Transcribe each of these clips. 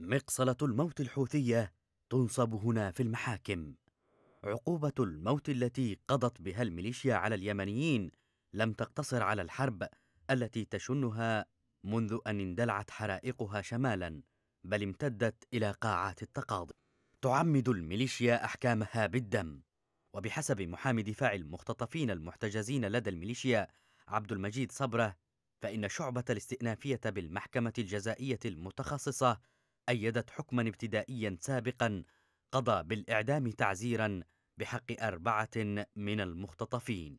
مقصلة الموت الحوثية تنصب هنا في المحاكم عقوبة الموت التي قضت بها الميليشيا على اليمنيين لم تقتصر على الحرب التي تشنها منذ أن اندلعت حرائقها شمالا بل امتدت إلى قاعات التقاضي تعمد الميليشيا أحكامها بالدم وبحسب محامي دفاع المختطفين المحتجزين لدى الميليشيا عبد المجيد صبره فإن شعبة الاستئنافية بالمحكمة الجزائية المتخصصة أيدت حكما ابتدائيا سابقا قضى بالإعدام تعزيرا بحق أربعة من المختطفين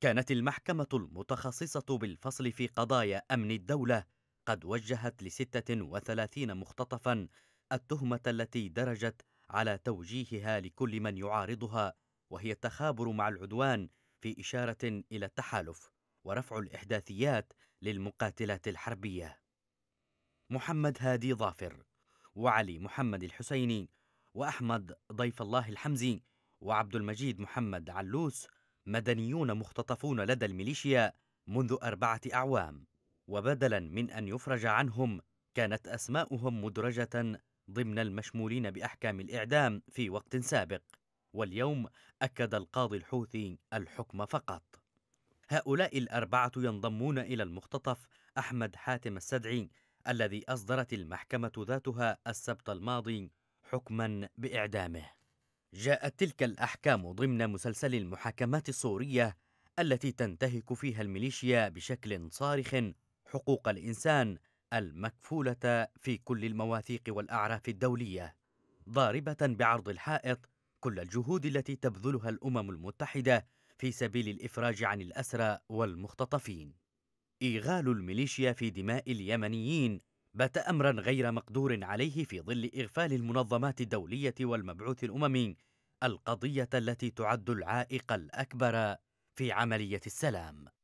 كانت المحكمة المتخصصة بالفصل في قضايا أمن الدولة قد وجهت لستة وثلاثين مختطفا التهمة التي درجت على توجيهها لكل من يعارضها وهي التخابر مع العدوان في إشارة إلى التحالف ورفع الإحداثيات للمقاتلات الحربية محمد هادي ظافر وعلي محمد الحسيني وأحمد ضيف الله الحمزي وعبد المجيد محمد علوس مدنيون مختطفون لدى الميليشيا منذ أربعة أعوام وبدلا من أن يفرج عنهم كانت أسماؤهم مدرجة ضمن المشمولين بأحكام الإعدام في وقت سابق واليوم أكد القاضي الحوثي الحكم فقط هؤلاء الأربعة ينضمون إلى المختطف أحمد حاتم السدعي الذي أصدرت المحكمة ذاتها السبت الماضي حكما بإعدامه. جاءت تلك الأحكام ضمن مسلسل المحاكمات الصورية التي تنتهك فيها الميليشيا بشكل صارخ حقوق الإنسان المكفولة في كل المواثيق والأعراف الدولية، ضاربة بعرض الحائط كل الجهود التي تبذلها الأمم المتحدة في سبيل الإفراج عن الأسرى والمختطفين. إيغال الميليشيا في دماء اليمنيين بات أمرا غير مقدور عليه في ظل إغفال المنظمات الدولية والمبعوث الأممي القضية التي تعد العائق الأكبر في عملية السلام